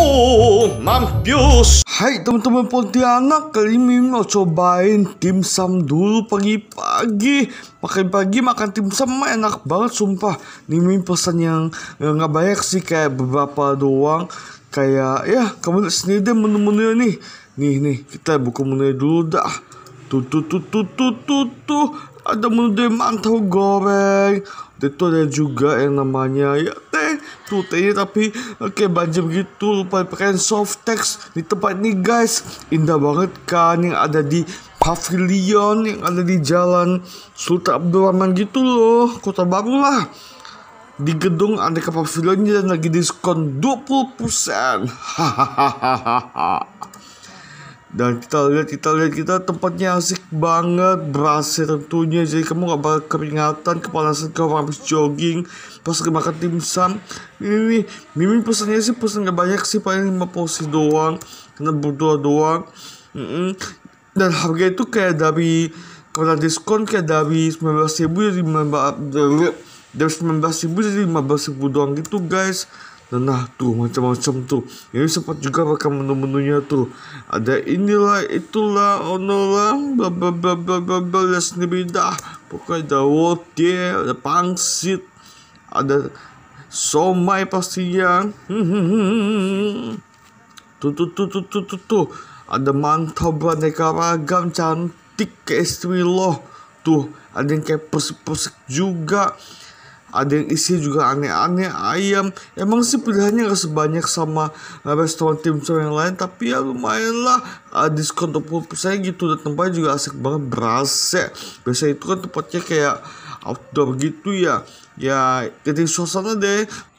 Oh, mampus! Hai teman-teman Pontianak, kali ini mau cobain dimsum dulu pagi-pagi. Makan pagi makan dimsum enak banget sumpah. Ini pesan yang nggak banyak sih kayak beberapa doang. Kayak ya kamu lihat sendiri deh menu-menunya nih. Nih nih kita buka menunya dulu dah. Tuh tuh tuh tuh tuh tuh tuh ada menu deh mantau goreng. Itu ada juga yang namanya ya truth ini tapi oke banjir gitu lupa pakai soft text di tempat ini guys indah banget kan yang ada di pavilion yang ada di jalan Sultan Abdul gitu loh kota baru lah di gedung aneka pavilionnya dan lagi diskon 20% hahaha dan kita lihat kita lihat kita tempatnya asik banget berhasil tentunya jadi kamu gak bakal keringatan kepanasan kamu habis jogging pas makan timsam ini mimi pesannya sih pesan gak banyak sih paling lima porsi doang karena berdua doang mm -mm. dan harga itu kayak dari kalau diskon kayak dari sembilan belas ribu jadi dari belas ribu jadi lima belas ribu doang gitu guys Nah tuh macam-macam tuh Ini sempat juga rekam menu-menunya tuh Ada inilah itulah onolah bla Les bla Pokoknya ada roti Ada pangsit Ada somai pastinya hmm, Tuh tuh tuh tuh tuh tuh, tuh. Ada mantap beraneka ragam cantik ke istri loh Tuh ada yang kayak persik-persik juga ada yang isi juga aneh-aneh ayam emang sih pilihannya gak sebanyak sama eh, restoran tim yang lain tapi ya lumayan lah uh, diskon saya gitu dan tempatnya juga asik banget berasa biasa itu kan tempatnya kayak outdoor gitu ya ya jadi suasana deh